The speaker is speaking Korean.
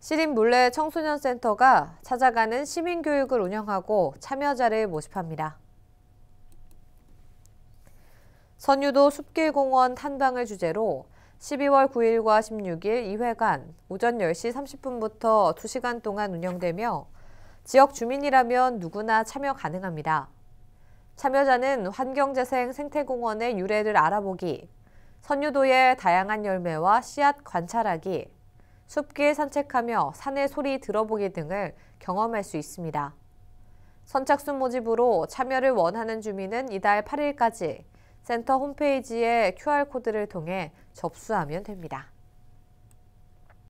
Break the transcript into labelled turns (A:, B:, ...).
A: 시립물레 청소년센터가 찾아가는 시민교육을 운영하고 참여자를 모집합니다. 선유도 숲길공원 탐방을 주제로 12월 9일과 16일 2회간 오전 10시 30분부터 2시간 동안 운영되며 지역 주민이라면 누구나 참여 가능합니다. 참여자는 환경재생 생태공원의 유래를 알아보기, 선유도의 다양한 열매와 씨앗 관찰하기, 숲길 산책하며 산의 소리 들어보기 등을 경험할 수 있습니다. 선착순 모집으로 참여를 원하는 주민은 이달 8일까지 센터 홈페이지의 QR코드를 통해 접수하면 됩니다.